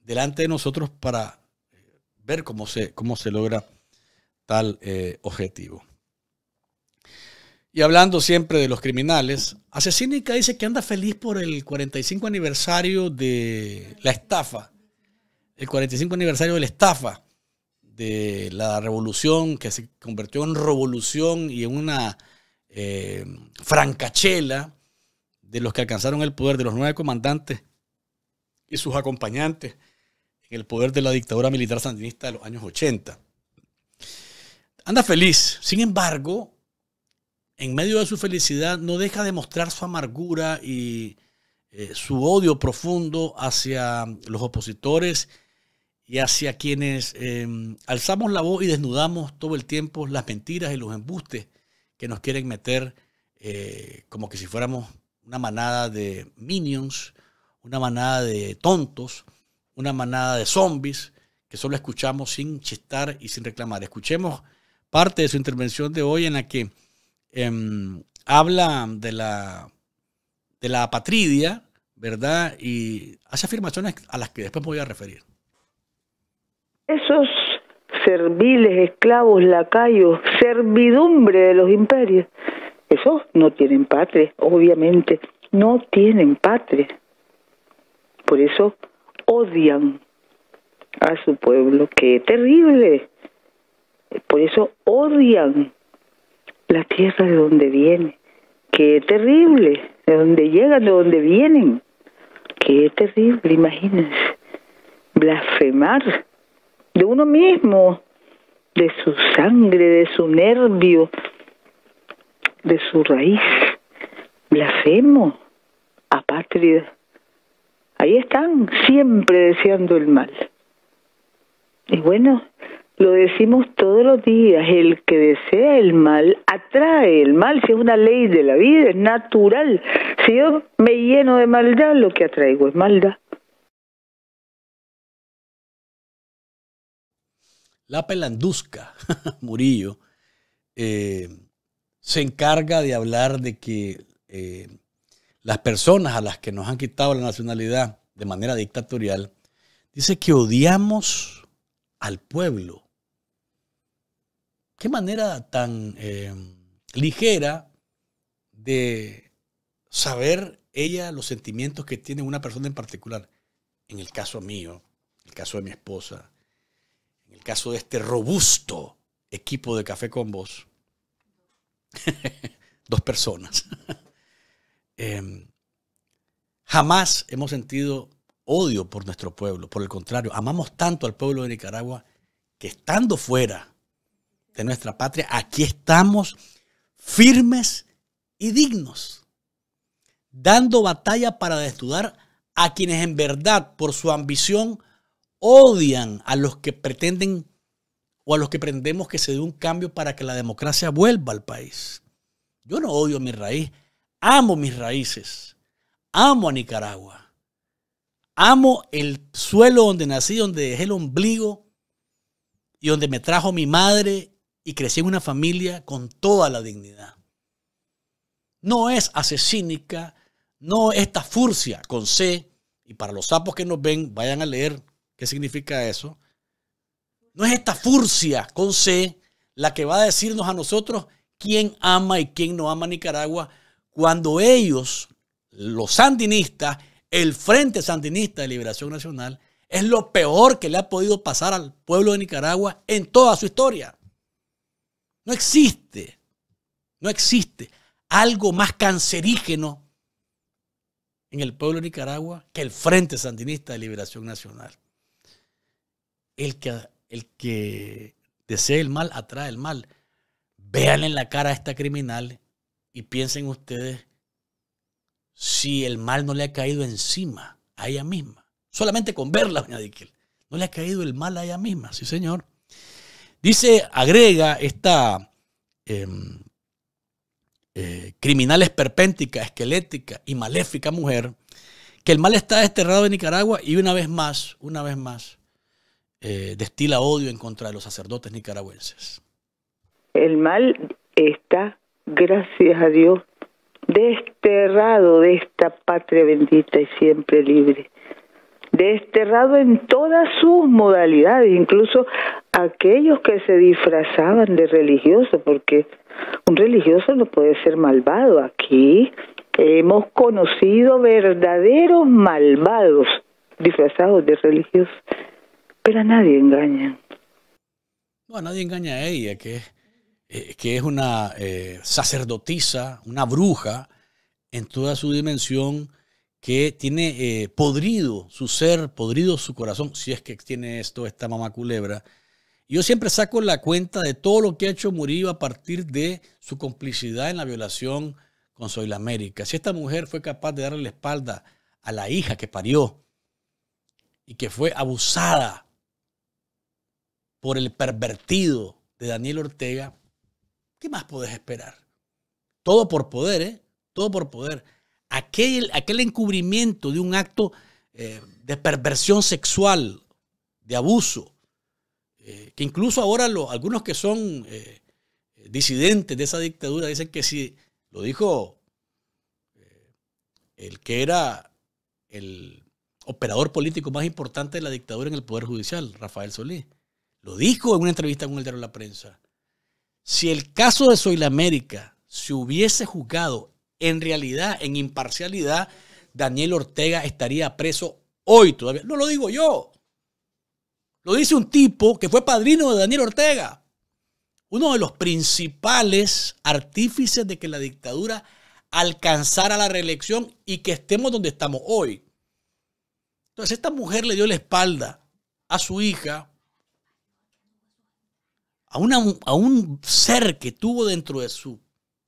delante de nosotros para eh, ver cómo se, cómo se logra tal eh, objetivo. Y hablando siempre de los criminales, Asesínica dice que anda feliz por el 45 aniversario de la estafa el 45 aniversario de la estafa, de la revolución que se convirtió en revolución y en una eh, francachela de los que alcanzaron el poder, de los nueve comandantes y sus acompañantes en el poder de la dictadura militar sandinista de los años 80. Anda feliz, sin embargo, en medio de su felicidad no deja de mostrar su amargura y eh, su odio profundo hacia los opositores y hacia quienes em, alzamos la voz y desnudamos todo el tiempo las mentiras y los embustes que nos quieren meter eh, como que si fuéramos una manada de minions, una manada de tontos, una manada de zombies que solo escuchamos sin chistar y sin reclamar. Escuchemos parte de su intervención de hoy en la que em, habla de la, de la apatridia, ¿verdad? Y hace afirmaciones a las que después me voy a referir. Esos serviles, esclavos, lacayos, servidumbre de los imperios, esos no tienen patria, obviamente, no tienen patria. Por eso odian a su pueblo, qué terrible. Por eso odian la tierra de donde viene, qué terrible, de donde llegan, de donde vienen, qué terrible, imagínense, blasfemar de uno mismo, de su sangre, de su nervio, de su raíz. Blasfemo apátrida. Ahí están, siempre deseando el mal. Y bueno, lo decimos todos los días, el que desea el mal atrae el mal, si es una ley de la vida, es natural. Si yo me lleno de maldad, lo que atraigo es maldad. La Pelandusca, Murillo, eh, se encarga de hablar de que eh, las personas a las que nos han quitado la nacionalidad de manera dictatorial, dice que odiamos al pueblo. Qué manera tan eh, ligera de saber ella los sentimientos que tiene una persona en particular. En el caso mío, el caso de mi esposa, el caso de este robusto equipo de café con vos, dos personas, em, jamás hemos sentido odio por nuestro pueblo. Por el contrario, amamos tanto al pueblo de Nicaragua que estando fuera de nuestra patria, aquí estamos firmes y dignos, dando batalla para desnudar a quienes en verdad por su ambición odian a los que pretenden o a los que pretendemos que se dé un cambio para que la democracia vuelva al país. Yo no odio mi raíz, amo mis raíces, amo a Nicaragua, amo el suelo donde nací, donde dejé el ombligo y donde me trajo mi madre y crecí en una familia con toda la dignidad. No es asesínica, no esta furcia con C, y para los sapos que nos ven, vayan a leer ¿Qué significa eso? No es esta furcia con C la que va a decirnos a nosotros quién ama y quién no ama Nicaragua cuando ellos, los sandinistas, el Frente Sandinista de Liberación Nacional, es lo peor que le ha podido pasar al pueblo de Nicaragua en toda su historia. No existe, no existe algo más cancerígeno en el pueblo de Nicaragua que el Frente Sandinista de Liberación Nacional el que, el que desea el mal atrae el mal. Vean en la cara a esta criminal y piensen ustedes si el mal no le ha caído encima a ella misma. Solamente con verla, doña No le ha caído el mal a ella misma, sí señor. Dice, agrega esta em, eh, criminal esperpéntica, esquelética y maléfica mujer, que el mal está desterrado de Nicaragua y una vez más, una vez más, eh, destila odio en contra de los sacerdotes nicaragüenses? El mal está, gracias a Dios, desterrado de esta patria bendita y siempre libre, desterrado en todas sus modalidades, incluso aquellos que se disfrazaban de religiosos porque un religioso no puede ser malvado. Aquí hemos conocido verdaderos malvados disfrazados de religiosos. Pero a nadie engaña. No, a nadie engaña a ella, que, eh, que es una eh, sacerdotisa, una bruja en toda su dimensión que tiene eh, podrido su ser, podrido su corazón, si es que tiene esto, esta mamá culebra. Yo siempre saco la cuenta de todo lo que ha hecho Murillo a partir de su complicidad en la violación con Soy la América. Si esta mujer fue capaz de darle la espalda a la hija que parió y que fue abusada por el pervertido de Daniel Ortega, ¿qué más podés esperar? Todo por poder, ¿eh? Todo por poder. Aquel, aquel encubrimiento de un acto eh, de perversión sexual, de abuso, eh, que incluso ahora algunos que son eh, disidentes de esa dictadura dicen que si, lo dijo el que era el operador político más importante de la dictadura en el Poder Judicial, Rafael Solís. Lo dijo en una entrevista con el diario de la prensa. Si el caso de Soy la América se hubiese juzgado en realidad, en imparcialidad, Daniel Ortega estaría preso hoy todavía. No lo digo yo. Lo dice un tipo que fue padrino de Daniel Ortega. Uno de los principales artífices de que la dictadura alcanzara la reelección y que estemos donde estamos hoy. Entonces esta mujer le dio la espalda a su hija a, un ser que tuvo dentro de su,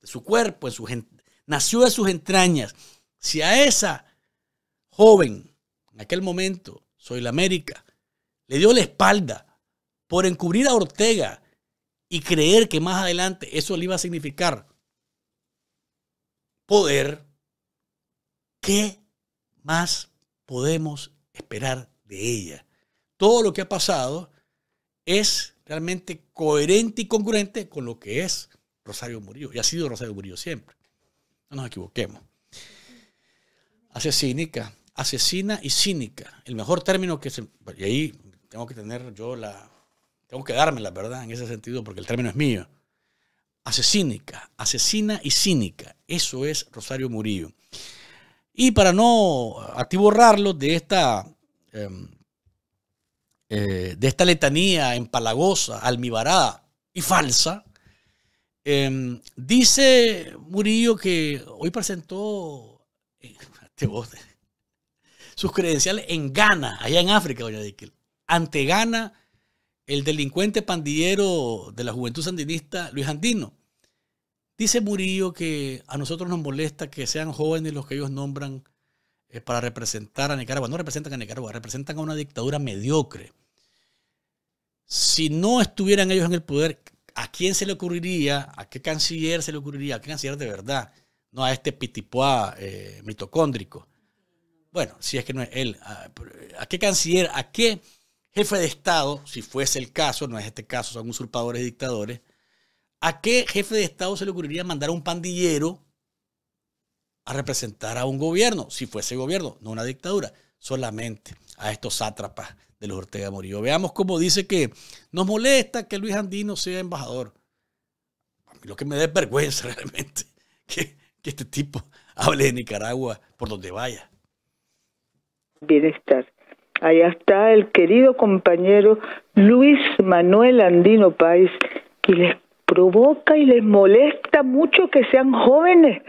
su cuerpo, en su, nació de sus entrañas, si a esa joven, en aquel momento, Soy la América, le dio la espalda por encubrir a Ortega y creer que más adelante eso le iba a significar poder, ¿qué más podemos esperar de ella? Todo lo que ha pasado es realmente coherente y congruente con lo que es Rosario Murillo. Y ha sido Rosario Murillo siempre. No nos equivoquemos. Asesínica, asesina y cínica. El mejor término que se... Y ahí tengo que tener yo la... Tengo que la ¿verdad? En ese sentido, porque el término es mío. Asesínica, asesina y cínica. Eso es Rosario Murillo. Y para no atiborrarlo de esta... Em, eh, de esta letanía empalagosa, almibarada y falsa, em, dice Murillo que hoy presentó eh, sus credenciales en Ghana, allá en África, doña Dickel. Ante Ghana, el delincuente pandillero de la juventud sandinista, Luis Andino. Dice Murillo que a nosotros nos molesta que sean jóvenes los que ellos nombran eh, para representar a Nicaragua. No representan a Nicaragua, representan a una dictadura mediocre. Si no estuvieran ellos en el poder, ¿a quién se le ocurriría? ¿A qué canciller se le ocurriría? ¿A qué canciller de verdad? No a este pitipuá eh, mitocóndrico. Bueno, si es que no es él. Ah, eh, ¿A, qué canciller? ¿A qué? jefe de Estado, si fuese el caso, no es este caso, son usurpadores y dictadores, ¿a qué jefe de Estado se le ocurriría mandar a un pandillero a representar a un gobierno, si fuese gobierno, no una dictadura, solamente a estos sátrapas de los Ortega Morillo, Veamos cómo dice que nos molesta que Luis Andino sea embajador. lo que me da vergüenza realmente que, que este tipo hable de Nicaragua por donde vaya. Bienestar. Allá está el querido compañero Luis Manuel Andino Páez, que les provoca y les molesta mucho que sean jóvenes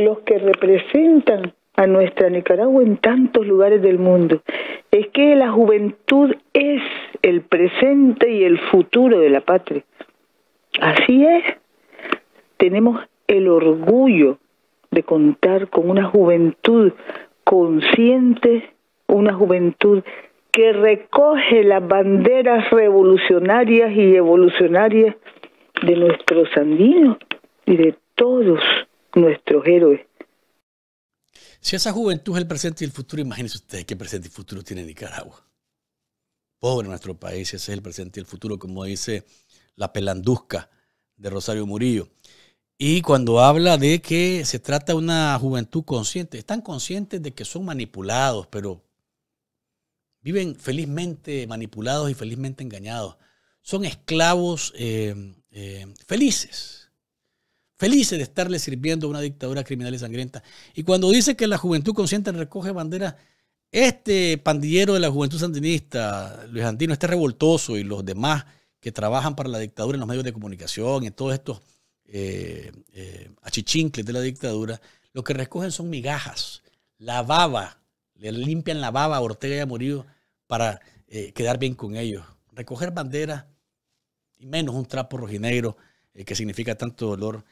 los que representan a nuestra Nicaragua en tantos lugares del mundo. Es que la juventud es el presente y el futuro de la patria. Así es. Tenemos el orgullo de contar con una juventud consciente, una juventud que recoge las banderas revolucionarias y evolucionarias de nuestros andinos y de todos nuestros héroes. Si esa juventud es el presente y el futuro, imagínense ustedes qué presente y futuro tiene Nicaragua. Pobre nuestro país, ese es el presente y el futuro, como dice la pelanduzca de Rosario Murillo. Y cuando habla de que se trata de una juventud consciente, están conscientes de que son manipulados, pero viven felizmente manipulados y felizmente engañados. Son esclavos eh, eh, felices felices de estarle sirviendo a una dictadura criminal y sangrienta. Y cuando dice que la juventud consciente recoge banderas, este pandillero de la juventud sandinista, Luis Andino, este revoltoso y los demás que trabajan para la dictadura en los medios de comunicación, en todos estos eh, eh, achichincles de la dictadura, lo que recogen son migajas, la baba, le limpian la baba a Ortega y a Murillo para eh, quedar bien con ellos. Recoger banderas y menos un trapo rojinegro eh, que significa tanto dolor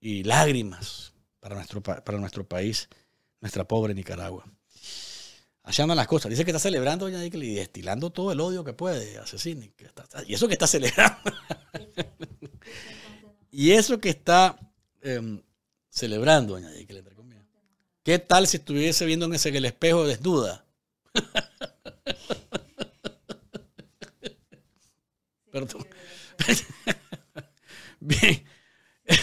y, lágrimas para nuestro, para nuestro país, nuestra pobre Nicaragua. Allá andan las cosas. Dice que está celebrando y destilando todo el odio que puede, asesine Y eso que está celebrando. y eso que está em, celebrando, doña entre ¿Qué tal si estuviese viendo en ese que el espejo desnuda? Perdón. Bien.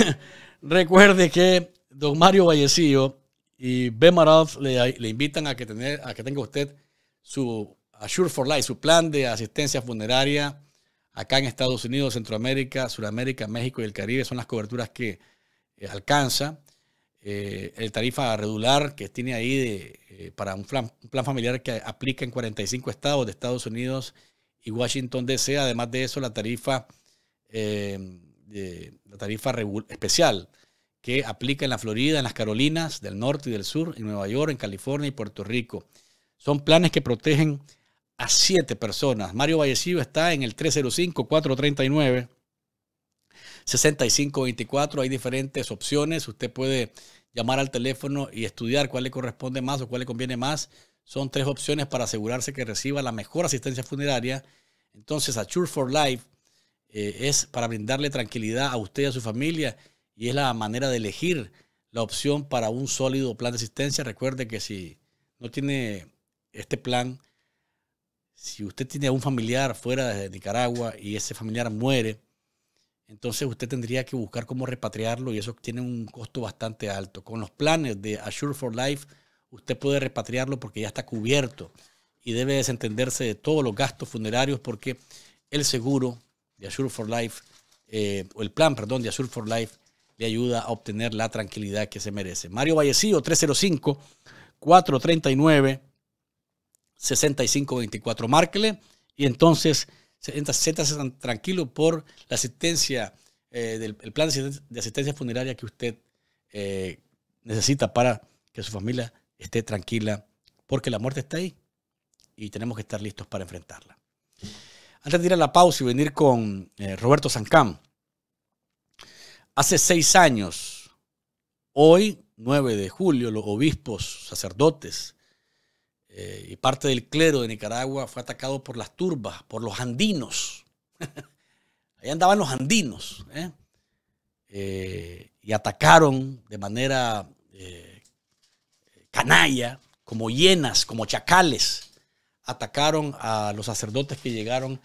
Recuerde que don Mario Vallecillo y Ben Maroff le, invitan a que, tener, a que tenga usted su Assure for Life, su plan de asistencia funeraria acá en Estados Unidos, Centroamérica, Sudamérica, México y el Caribe. Son las coberturas que eh, alcanza. Eh, el tarifa regular que tiene ahí de, eh, para un plan, un plan, familiar que aplica en 45 estados de Estados Unidos y Washington DC. Además de eso, la tarifa, eh, la tarifa especial que aplica en la Florida, en las Carolinas del norte y del sur, en Nueva York, en California y Puerto Rico. Son planes que protegen a siete personas. Mario Vallecillo está en el 305-439-6524. Hay diferentes opciones. Usted puede llamar al teléfono y estudiar cuál le corresponde más o cuál le conviene más. Son tres opciones para asegurarse que reciba la mejor asistencia funeraria entonces, Assure for Life eh, es para brindarle tranquilidad a usted y a su familia y es la manera de elegir la opción para un sólido plan de asistencia. Recuerde que si no tiene este plan, si usted tiene a un familiar fuera de Nicaragua y ese familiar muere, entonces usted tendría que buscar cómo repatriarlo y eso tiene un costo bastante alto. Con los planes de Assure for Life, usted puede repatriarlo porque ya está cubierto y debe desentenderse de todos los gastos funerarios porque el seguro de Assure for Life, eh, o el plan, perdón, de Assure for Life, le ayuda a obtener la tranquilidad que se merece. Mario Vallecillo, 305-439-6524. Márquele y entonces siéntase tranquilo por la asistencia, eh, del el plan de asistencia funeraria que usted eh, necesita para que su familia esté tranquila, porque la muerte está ahí y tenemos que estar listos para enfrentarla. Antes de ir a la pausa y venir con eh, Roberto Sancam, hace seis años, hoy, 9 de julio, los obispos, sacerdotes eh, y parte del clero de Nicaragua fue atacado por las turbas, por los andinos. Ahí andaban los andinos ¿eh? y atacaron de manera canalla, como hienas, como chacales atacaron a los sacerdotes que llegaron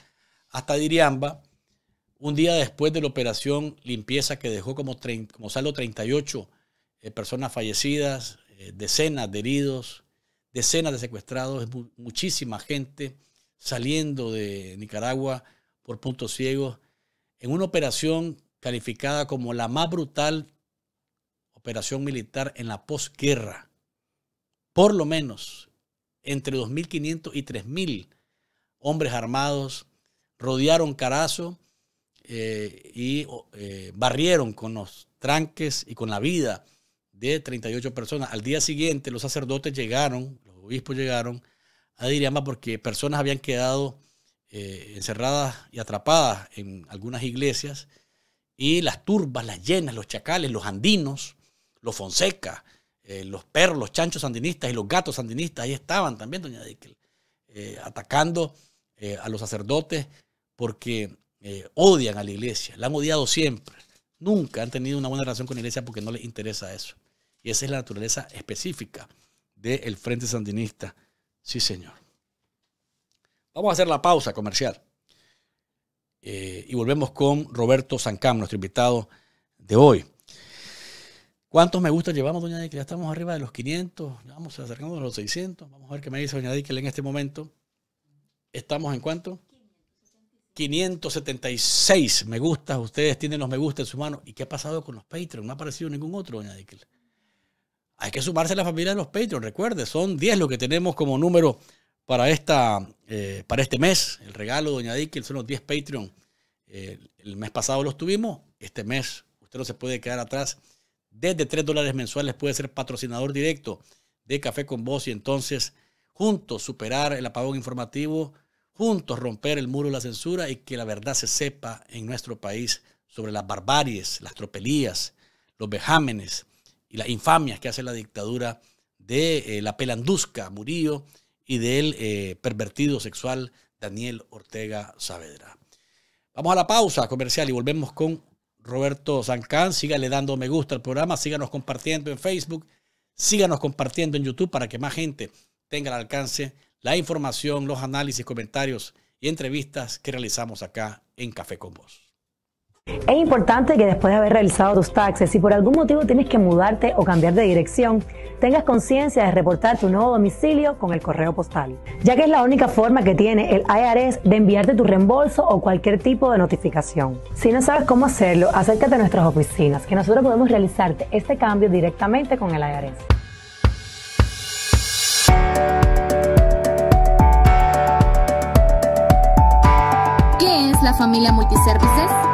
hasta Diriamba, un día después de la operación limpieza que dejó como, como 38 eh, personas fallecidas, eh, decenas de heridos, decenas de secuestrados, muchísima gente saliendo de Nicaragua por puntos ciegos, en una operación calificada como la más brutal operación militar en la posguerra, por lo menos entre 2.500 y 3.000 hombres armados rodearon Carazo eh, y eh, barrieron con los tranques y con la vida de 38 personas. Al día siguiente los sacerdotes llegaron, los obispos llegaron a Diriamba porque personas habían quedado eh, encerradas y atrapadas en algunas iglesias y las turbas, las llenas, los chacales, los andinos, los Fonseca, eh, los perros, los chanchos sandinistas y los gatos sandinistas, ahí estaban también, doña Dickel, eh, atacando eh, a los sacerdotes porque odian a la iglesia, la han odiado siempre. Nunca han tenido una buena relación con la iglesia porque no les interesa eso. Y esa es la naturaleza específica del Frente Sandinista. Sí, señor. Vamos a hacer la pausa comercial. y volvemos con Roberto Sancam, nuestro invitado de hoy. ¿Cuántos me gusta llevamos, doña Dick? Ya estamos arriba de los 500, ya vamos acercándonos a los 600. Vamos a ver qué me dice doña Dick en este momento. ¿Estamos en cuánto? 576 me gustas. Ustedes tienen los me gusta en su mano. ¿Y qué ha pasado con los Patreon? No ha aparecido ningún otro, doña Dickel. Hay que sumarse a la familia de los Patreon. Recuerde, son 10 lo que tenemos como número para, esta, eh, para este mes. El regalo, doña Dickel, son los 10 Patreon. Eh, el mes pasado los tuvimos. Este mes usted no se puede quedar atrás desde 3 dólares mensuales puede ser patrocinador directo de Café con Voz y entonces juntos superar el apagón informativo, juntos romper el muro de la censura y que la verdad se sepa en nuestro país sobre las barbaries, las tropelías, los vejámenes y las infamias que hace la dictadura de eh, la pelanduzca Murillo y del eh, pervertido sexual Daniel Ortega Saavedra. Vamos a la pausa comercial y volvemos con Roberto Zancán. Sígale dando me gusta al programa, síganos compartiendo en Facebook, síganos compartiendo en YouTube para que más gente tenga al alcance la información, los análisis, comentarios y entrevistas que realizamos acá en Café con Vos. Es importante que después de haber realizado tus taxes, si por algún motivo tienes que mudarte o cambiar de dirección, tengas conciencia de reportar tu nuevo domicilio con el correo postal, ya que es la única forma que tiene el IRS de enviarte tu reembolso o cualquier tipo de notificación. Si no sabes cómo hacerlo, acércate a nuestras oficinas, que nosotros podemos realizarte este cambio directamente con el IRS. ¿Qué es la familia Multiservices?